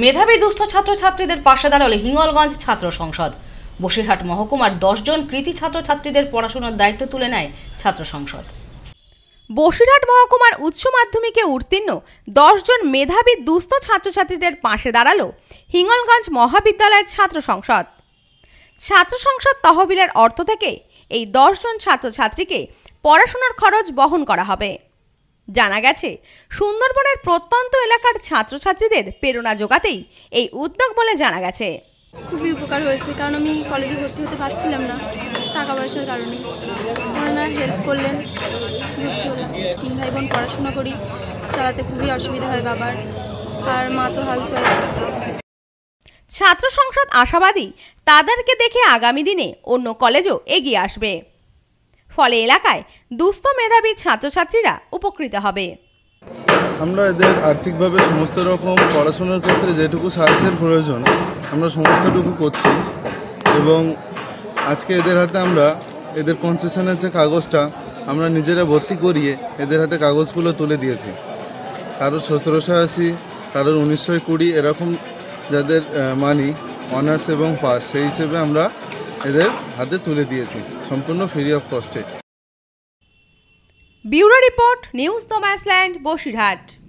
মেধাবী দুস্থ ছাত্রছাত্রীদের পাশে দাঁড়ালো হিঙ্গলগঞ্জ ছাত্র সংসদ বসিরহাট মহকুমার দশজন কৃতি ছাত্রছাত্রীদের পড়াশোনার দায়িত্ব তুলে নেয় ছাত্র সংসদ বসিরহাট মহকুমার উচ্চ মাধ্যমিকে উত্তীর্ণ দশজন মেধাবী দুস্থ ছাত্রছাত্রীদের পাশে দাঁড়ালো হিঙ্গলগঞ্জ মহাবিদ্যালয়ের ছাত্র সংসদ ছাত্র সংসদ তহবিলের অর্থ থেকে এই দশজন ছাত্রছাত্রীকে পড়াশোনার খরচ বহন করা হবে জানা গেছে সুন্দরবনের প্রত্যন্ত এলাকার ছাত্রছাত্রীদের প্রেরণা যোগাতেই এই উদ্যোগ বলে জানা গেছে খুবই উপকার হয়েছে কারণ আমি কলেজে ভর্তি হতে পারছিলাম না টাকা পয়সার কারণে ওনারা হেল্প করলেন তিন ভাই বোন পড়াশোনা করি চালাতে খুবই অসুবিধা হয় বাবার আর মা তো হাউস ছাত্র সংসদ আশাবাদী তাদেরকে দেখে আগামী দিনে অন্য কলেজও এগিয়ে আসবে ফলে এলাকায় দুস্থ মেধাবী ছাত্রছাত্রীরা উপকৃত হবে আমরা এদের আর্থিকভাবে সমস্ত রকম পড়াশোনার ক্ষেত্রে যেটুকু সাহায্যের প্রয়োজন আমরা সমস্তটুকু করছি এবং আজকে এদের হাতে আমরা এদের কনসেশনের যে কাগজটা আমরা নিজেরা ভর্তি করিয়ে এদের হাতে কাগজগুলো তুলে দিয়েছি কারোর সতেরোশো আশি কারোর উনিশশো কুড়ি এরকম যাদের মানি অনার্স এবং পাস সেই হিসেবে আমরা এদের হাতে তুলে দিয়েছি সম্পূর্ণ ফ্রি অফ কস্টে বিউরো রিপোর্ট নিউজ তোমাসল্যান্ড ম্যাসল্যান্ড বসিরহাট